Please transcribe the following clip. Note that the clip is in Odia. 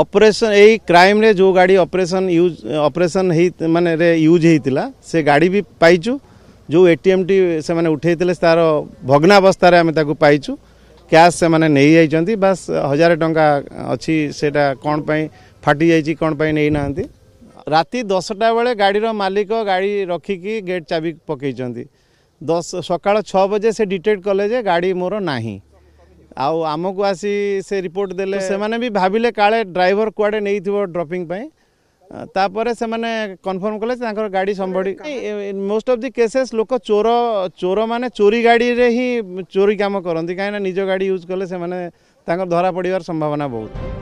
ଅପରେସନ୍ ଏଇ କ୍ରାଇମ୍ରେ ଯେଉଁ ଗାଡ଼ି ଅପରେସନ୍ ୟୁଜ୍ ଅପରେସନ୍ ହେଇ ମାନେ ୟୁଜ୍ ହେଇଥିଲା ସେ ଗାଡ଼ି ବି ପାଇଛୁ ଯେଉଁ ଏଟିଏମ୍ଟି ସେମାନେ ଉଠାଇଥିଲେ ତା'ର ଭଗ୍ନାବସ୍ଥାରେ ଆମେ ତାକୁ ପାଇଛୁ କ୍ୟାସ୍ ସେମାନେ ନେଇଯାଇଛନ୍ତି ବାସ୍ ହଜାରେ ଟଙ୍କା ଅଛି ସେଇଟା କ'ଣ ପାଇଁ ଫାଟିଯାଇଛି କ'ଣ ପାଇଁ ନେଇନାହାନ୍ତି ରାତି ଦଶଟା ବେଳେ ଗାଡ଼ିର ମାଲିକ ଗାଡ଼ି ରଖିକି ଗେଟ୍ ଚାବି ପକାଇଛନ୍ତି ଦଶ ସକାଳ ଛଅ ବଜେ ସେ ଡିଟେକ୍ଟ କଲେ ଯେ ଗାଡ଼ି ମୋର ନାହିଁ ଆଉ ଆମକୁ ଆସି ସେ ରିପୋର୍ଟ ଦେଲେ ସେମାନେ ବି ଭାବିଲେ କାଳେ ଡ୍ରାଇଭର କୁଆଡ଼େ ନେଇଥିବ ଡ୍ରପିଂ ପାଇଁ ତାପରେ ସେମାନେ କନଫର୍ମ କଲେ ତାଙ୍କର ଗାଡ଼ି ସମ୍ଭଳି ମୋଷ୍ଟ ଅଫ୍ ଦି କେସେସ୍ ଲୋକ ଚୋର ଚୋରମାନେ ଚୋରି ଗାଡ଼ିରେ ହିଁ ଚୋରି କାମ କରନ୍ତି କାହିଁକିନା ନିଜ ଗାଡ଼ି ୟୁଜ୍ କଲେ ସେମାନେ ତାଙ୍କର ଧରା ପଡ଼ିବାର ସମ୍ଭାବନା ବହୁତ